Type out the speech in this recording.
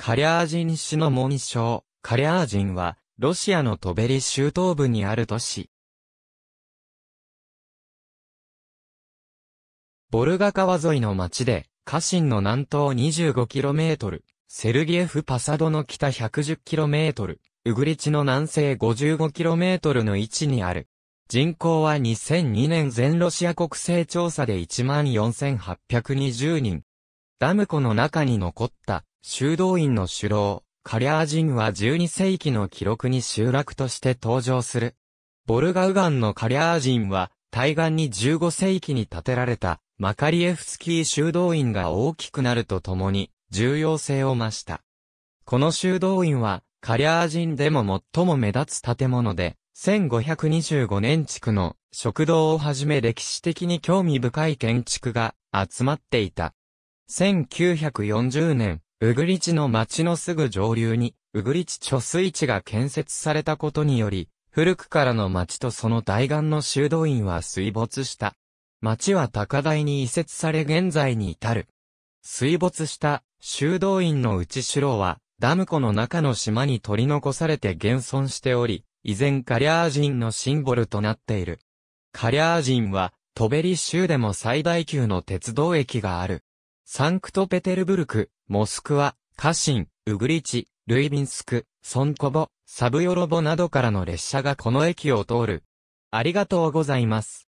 カリャージン市の紋章、カリャージンは、ロシアのトベリ州東部にある都市。ボルガ川沿いの町で、カシンの南東 25km、セルギエフ・パサドの北 110km、ウグリチの南西 55km の位置にある。人口は2002年全ロシア国勢調査で14,820人。ダム湖の中に残った修道院の首楼、カリャーンは12世紀の記録に集落として登場する。ボルガウガンのカリャーンは、対岸に15世紀に建てられた、マカリエフスキー修道院が大きくなるとともに、重要性を増した。この修道院は、カリャー人でも最も目立つ建物で、1525年地区の食堂をはじめ歴史的に興味深い建築が集まっていた。1940年、ウグリチの町のすぐ上流に、ウグリチ貯水池が建設されたことにより、古くからの町とその大岩の修道院は水没した。町は高台に移設され現在に至る。水没した修道院の内城は、ダム湖の中の島に取り残されて現存しており、依然カリャー人のシンボルとなっている。カリャー人は、トベリ州でも最大級の鉄道駅がある。サンクトペテルブルク、モスクワ、カシン、ウグリチ、ルイビンスク、ソンコボ、サブヨロボなどからの列車がこの駅を通る。ありがとうございます。